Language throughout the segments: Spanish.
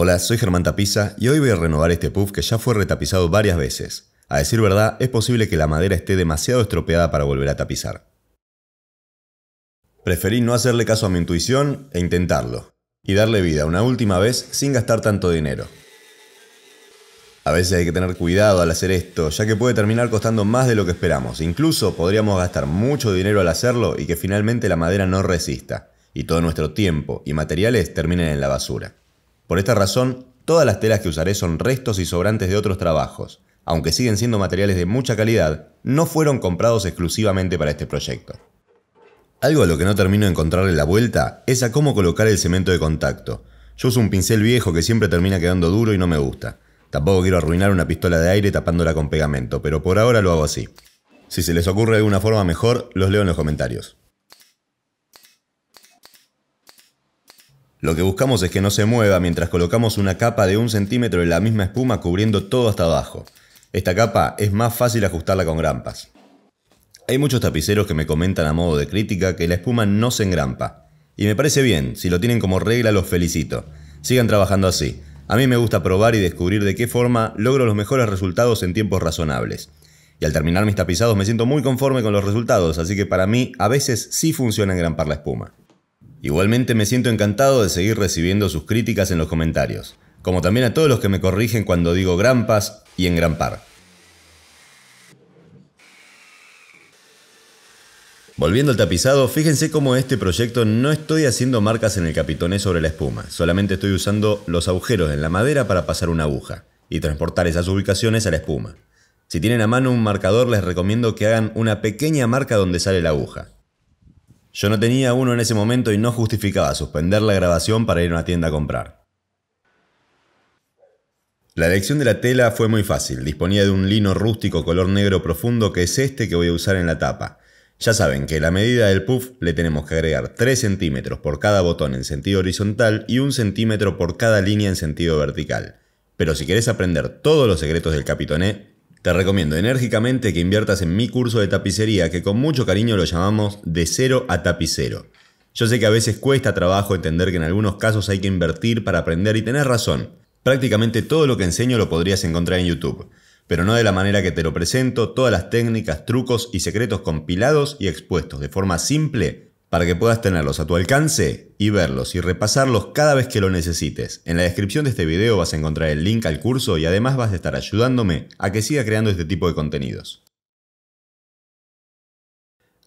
Hola, soy Germán Tapiza y hoy voy a renovar este puff que ya fue retapizado varias veces. A decir verdad, es posible que la madera esté demasiado estropeada para volver a tapizar. Preferí no hacerle caso a mi intuición e intentarlo, y darle vida una última vez sin gastar tanto dinero. A veces hay que tener cuidado al hacer esto, ya que puede terminar costando más de lo que esperamos. Incluso podríamos gastar mucho dinero al hacerlo y que finalmente la madera no resista, y todo nuestro tiempo y materiales terminen en la basura. Por esta razón, todas las telas que usaré son restos y sobrantes de otros trabajos. Aunque siguen siendo materiales de mucha calidad, no fueron comprados exclusivamente para este proyecto. Algo a lo que no termino de encontrarle la vuelta es a cómo colocar el cemento de contacto. Yo uso un pincel viejo que siempre termina quedando duro y no me gusta. Tampoco quiero arruinar una pistola de aire tapándola con pegamento, pero por ahora lo hago así. Si se les ocurre alguna forma mejor, los leo en los comentarios. Lo que buscamos es que no se mueva mientras colocamos una capa de un centímetro de la misma espuma cubriendo todo hasta abajo. Esta capa es más fácil ajustarla con grampas. Hay muchos tapiceros que me comentan a modo de crítica que la espuma no se engrampa. Y me parece bien, si lo tienen como regla los felicito. Sigan trabajando así. A mí me gusta probar y descubrir de qué forma logro los mejores resultados en tiempos razonables. Y al terminar mis tapizados me siento muy conforme con los resultados, así que para mí a veces sí funciona engrampar la espuma. Igualmente me siento encantado de seguir recibiendo sus críticas en los comentarios, como también a todos los que me corrigen cuando digo grampas y en par. Volviendo al tapizado, fíjense cómo este proyecto no estoy haciendo marcas en el capitoné sobre la espuma, solamente estoy usando los agujeros en la madera para pasar una aguja y transportar esas ubicaciones a la espuma. Si tienen a mano un marcador les recomiendo que hagan una pequeña marca donde sale la aguja. Yo no tenía uno en ese momento y no justificaba suspender la grabación para ir a una tienda a comprar. La elección de la tela fue muy fácil. Disponía de un lino rústico color negro profundo que es este que voy a usar en la tapa. Ya saben que la medida del puff le tenemos que agregar 3 centímetros por cada botón en sentido horizontal y 1 centímetro por cada línea en sentido vertical. Pero si querés aprender todos los secretos del capitoné, te recomiendo enérgicamente que inviertas en mi curso de tapicería que con mucho cariño lo llamamos de cero a tapicero. Yo sé que a veces cuesta trabajo entender que en algunos casos hay que invertir para aprender y tener razón. Prácticamente todo lo que enseño lo podrías encontrar en YouTube, pero no de la manera que te lo presento, todas las técnicas, trucos y secretos compilados y expuestos de forma simple para que puedas tenerlos a tu alcance y verlos y repasarlos cada vez que lo necesites. En la descripción de este video vas a encontrar el link al curso y además vas a estar ayudándome a que siga creando este tipo de contenidos.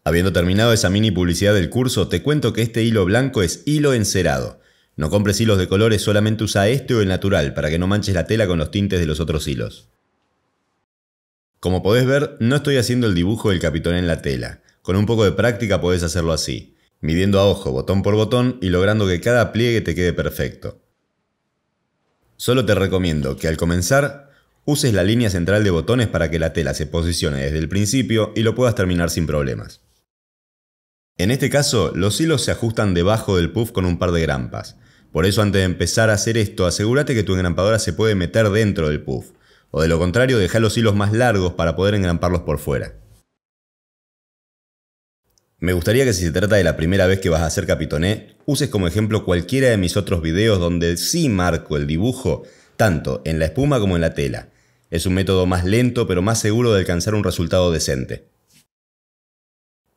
Habiendo terminado esa mini publicidad del curso, te cuento que este hilo blanco es hilo encerado. No compres hilos de colores, solamente usa este o el natural para que no manches la tela con los tintes de los otros hilos. Como podés ver, no estoy haciendo el dibujo del capitón en la tela. Con un poco de práctica podés hacerlo así, midiendo a ojo botón por botón y logrando que cada pliegue te quede perfecto. Solo te recomiendo que al comenzar uses la línea central de botones para que la tela se posicione desde el principio y lo puedas terminar sin problemas. En este caso, los hilos se ajustan debajo del puff con un par de grampas. Por eso antes de empezar a hacer esto, asegúrate que tu engrampadora se puede meter dentro del puff, o de lo contrario, deja los hilos más largos para poder engramparlos por fuera. Me gustaría que si se trata de la primera vez que vas a hacer capitoné, uses como ejemplo cualquiera de mis otros videos donde sí marco el dibujo, tanto en la espuma como en la tela. Es un método más lento pero más seguro de alcanzar un resultado decente.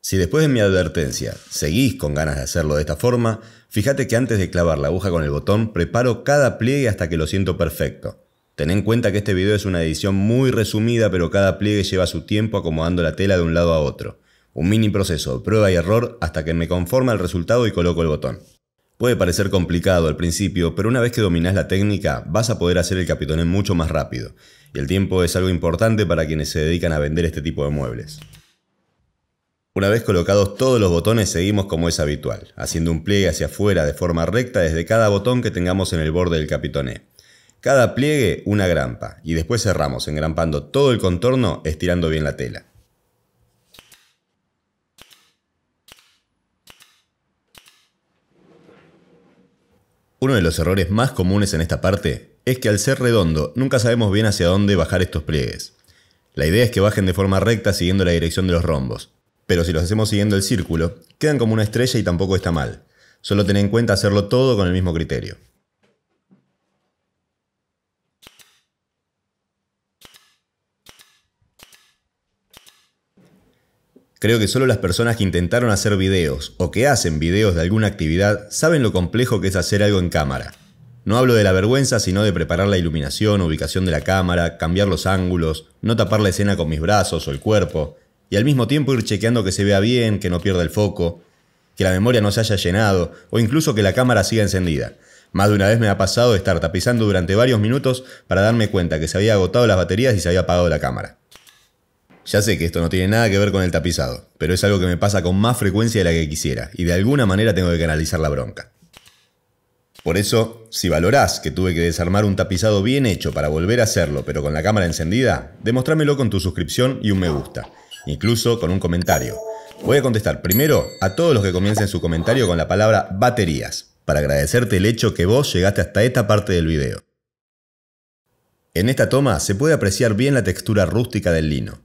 Si después de mi advertencia seguís con ganas de hacerlo de esta forma, fíjate que antes de clavar la aguja con el botón preparo cada pliegue hasta que lo siento perfecto. Ten en cuenta que este video es una edición muy resumida pero cada pliegue lleva su tiempo acomodando la tela de un lado a otro. Un mini proceso, prueba y error hasta que me conforma el resultado y coloco el botón. Puede parecer complicado al principio, pero una vez que dominás la técnica, vas a poder hacer el capitoné mucho más rápido. Y el tiempo es algo importante para quienes se dedican a vender este tipo de muebles. Una vez colocados todos los botones, seguimos como es habitual, haciendo un pliegue hacia afuera de forma recta desde cada botón que tengamos en el borde del capitoné. Cada pliegue, una grampa, y después cerramos engrampando todo el contorno estirando bien la tela. Uno de los errores más comunes en esta parte es que al ser redondo nunca sabemos bien hacia dónde bajar estos pliegues. La idea es que bajen de forma recta siguiendo la dirección de los rombos, pero si los hacemos siguiendo el círculo, quedan como una estrella y tampoco está mal. Solo ten en cuenta hacerlo todo con el mismo criterio. Creo que solo las personas que intentaron hacer videos o que hacen videos de alguna actividad saben lo complejo que es hacer algo en cámara. No hablo de la vergüenza, sino de preparar la iluminación, ubicación de la cámara, cambiar los ángulos, no tapar la escena con mis brazos o el cuerpo, y al mismo tiempo ir chequeando que se vea bien, que no pierda el foco, que la memoria no se haya llenado, o incluso que la cámara siga encendida. Más de una vez me ha pasado de estar tapizando durante varios minutos para darme cuenta que se había agotado las baterías y se había apagado la cámara. Ya sé que esto no tiene nada que ver con el tapizado, pero es algo que me pasa con más frecuencia de la que quisiera, y de alguna manera tengo que canalizar la bronca. Por eso, si valorás que tuve que desarmar un tapizado bien hecho para volver a hacerlo, pero con la cámara encendida, demostrámelo con tu suscripción y un me gusta, incluso con un comentario. Voy a contestar primero a todos los que comiencen su comentario con la palabra baterías, para agradecerte el hecho que vos llegaste hasta esta parte del video. En esta toma se puede apreciar bien la textura rústica del lino,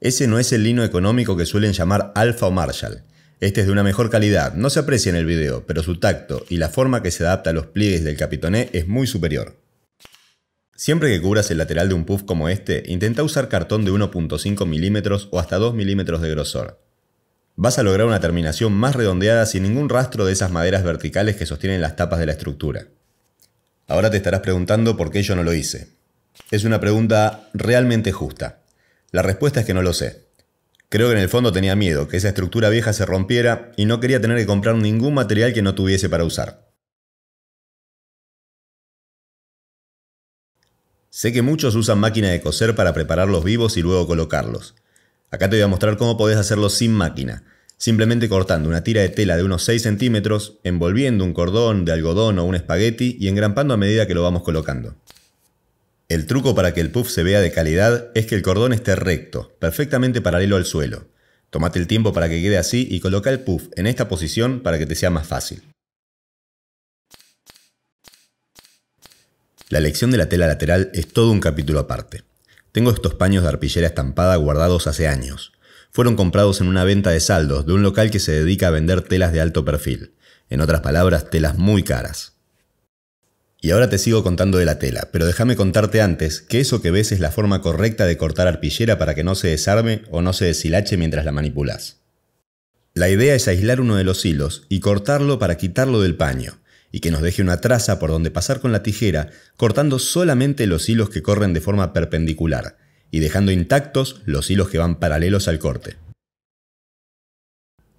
ese no es el lino económico que suelen llamar Alfa o Marshall. Este es de una mejor calidad, no se aprecia en el video, pero su tacto y la forma que se adapta a los pliegues del Capitoné e es muy superior. Siempre que cubras el lateral de un puff como este, intenta usar cartón de 1.5 milímetros o hasta 2 milímetros de grosor. Vas a lograr una terminación más redondeada sin ningún rastro de esas maderas verticales que sostienen las tapas de la estructura. Ahora te estarás preguntando por qué yo no lo hice. Es una pregunta realmente justa. La respuesta es que no lo sé. Creo que en el fondo tenía miedo, que esa estructura vieja se rompiera y no quería tener que comprar ningún material que no tuviese para usar. Sé que muchos usan máquina de coser para preparar los vivos y luego colocarlos. Acá te voy a mostrar cómo podés hacerlo sin máquina, simplemente cortando una tira de tela de unos 6 centímetros, envolviendo un cordón de algodón o un espagueti y engrampando a medida que lo vamos colocando. El truco para que el puff se vea de calidad es que el cordón esté recto, perfectamente paralelo al suelo. Tómate el tiempo para que quede así y coloca el puff en esta posición para que te sea más fácil. La elección de la tela lateral es todo un capítulo aparte. Tengo estos paños de arpillera estampada guardados hace años. Fueron comprados en una venta de saldos de un local que se dedica a vender telas de alto perfil. En otras palabras, telas muy caras. Y ahora te sigo contando de la tela, pero déjame contarte antes que eso que ves es la forma correcta de cortar arpillera para que no se desarme o no se deshilache mientras la manipulas. La idea es aislar uno de los hilos y cortarlo para quitarlo del paño, y que nos deje una traza por donde pasar con la tijera, cortando solamente los hilos que corren de forma perpendicular, y dejando intactos los hilos que van paralelos al corte.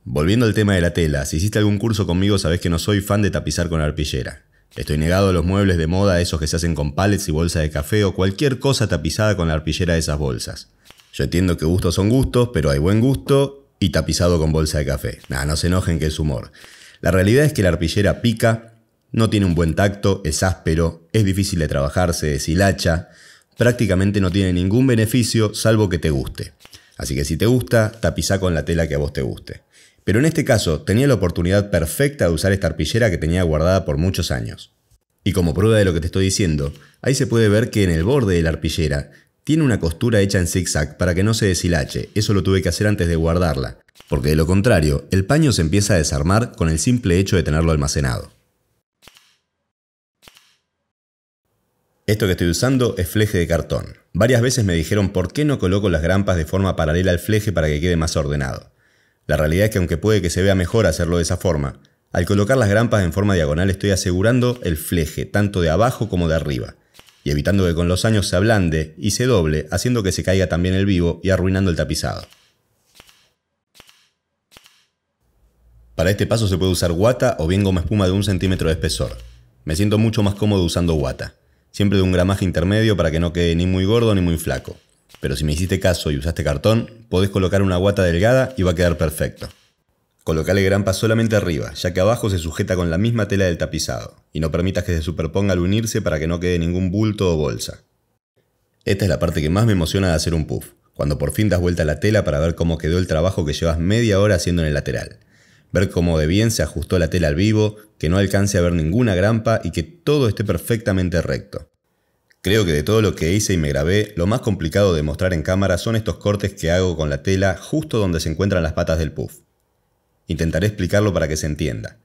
Volviendo al tema de la tela, si hiciste algún curso conmigo sabes que no soy fan de tapizar con arpillera. Estoy negado a los muebles de moda, esos que se hacen con palets y bolsa de café o cualquier cosa tapizada con la arpillera de esas bolsas. Yo entiendo que gustos son gustos, pero hay buen gusto y tapizado con bolsa de café. Nada, no se enojen que es humor. La realidad es que la arpillera pica, no tiene un buen tacto, es áspero, es difícil de trabajarse, es hilacha. prácticamente no tiene ningún beneficio salvo que te guste. Así que si te gusta, tapizá con la tela que a vos te guste. Pero en este caso tenía la oportunidad perfecta de usar esta arpillera que tenía guardada por muchos años. Y como prueba de lo que te estoy diciendo, ahí se puede ver que en el borde de la arpillera tiene una costura hecha en zigzag para que no se deshilache, eso lo tuve que hacer antes de guardarla, porque de lo contrario, el paño se empieza a desarmar con el simple hecho de tenerlo almacenado. Esto que estoy usando es fleje de cartón. Varias veces me dijeron por qué no coloco las grampas de forma paralela al fleje para que quede más ordenado. La realidad es que aunque puede que se vea mejor hacerlo de esa forma, al colocar las grampas en forma diagonal estoy asegurando el fleje tanto de abajo como de arriba, y evitando que con los años se ablande y se doble, haciendo que se caiga también el vivo y arruinando el tapizado. Para este paso se puede usar guata o bien goma espuma de un centímetro de espesor. Me siento mucho más cómodo usando guata, siempre de un gramaje intermedio para que no quede ni muy gordo ni muy flaco. Pero si me hiciste caso y usaste cartón, podés colocar una guata delgada y va a quedar perfecto. Colocale grampa solamente arriba, ya que abajo se sujeta con la misma tela del tapizado, y no permitas que se superponga al unirse para que no quede ningún bulto o bolsa. Esta es la parte que más me emociona de hacer un puff, cuando por fin das vuelta a la tela para ver cómo quedó el trabajo que llevas media hora haciendo en el lateral. Ver cómo de bien se ajustó la tela al vivo, que no alcance a ver ninguna grampa y que todo esté perfectamente recto. Creo que de todo lo que hice y me grabé, lo más complicado de mostrar en cámara son estos cortes que hago con la tela justo donde se encuentran las patas del puff. Intentaré explicarlo para que se entienda.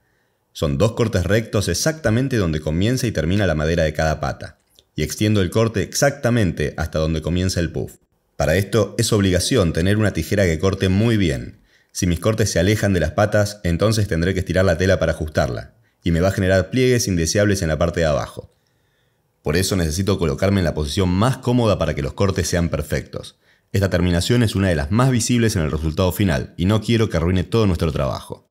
Son dos cortes rectos exactamente donde comienza y termina la madera de cada pata, y extiendo el corte exactamente hasta donde comienza el puff. Para esto es obligación tener una tijera que corte muy bien. Si mis cortes se alejan de las patas, entonces tendré que estirar la tela para ajustarla, y me va a generar pliegues indeseables en la parte de abajo. Por eso necesito colocarme en la posición más cómoda para que los cortes sean perfectos. Esta terminación es una de las más visibles en el resultado final y no quiero que arruine todo nuestro trabajo.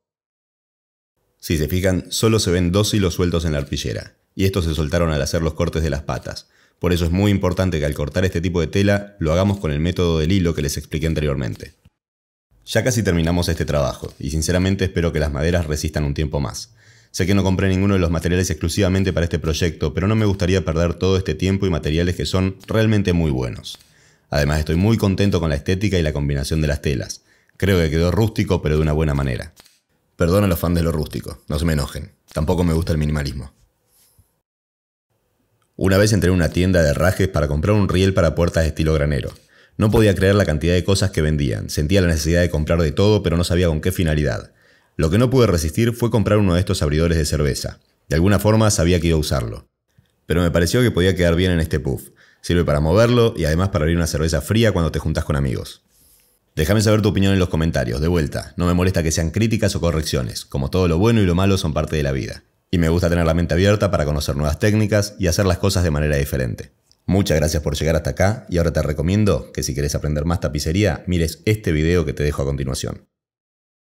Si se fijan, solo se ven dos hilos sueltos en la arpillera, y estos se soltaron al hacer los cortes de las patas. Por eso es muy importante que al cortar este tipo de tela lo hagamos con el método del hilo que les expliqué anteriormente. Ya casi terminamos este trabajo, y sinceramente espero que las maderas resistan un tiempo más. Sé que no compré ninguno de los materiales exclusivamente para este proyecto, pero no me gustaría perder todo este tiempo y materiales que son realmente muy buenos. Además estoy muy contento con la estética y la combinación de las telas. Creo que quedó rústico pero de una buena manera. Perdón a los fans de lo rústico, no se me enojen. Tampoco me gusta el minimalismo. Una vez entré en una tienda de rajes para comprar un riel para puertas de estilo granero. No podía creer la cantidad de cosas que vendían, sentía la necesidad de comprar de todo pero no sabía con qué finalidad. Lo que no pude resistir fue comprar uno de estos abridores de cerveza. De alguna forma sabía que iba a usarlo. Pero me pareció que podía quedar bien en este puff. Sirve para moverlo y además para abrir una cerveza fría cuando te juntas con amigos. Déjame saber tu opinión en los comentarios, de vuelta. No me molesta que sean críticas o correcciones, como todo lo bueno y lo malo son parte de la vida. Y me gusta tener la mente abierta para conocer nuevas técnicas y hacer las cosas de manera diferente. Muchas gracias por llegar hasta acá y ahora te recomiendo que si quieres aprender más tapicería, mires este video que te dejo a continuación.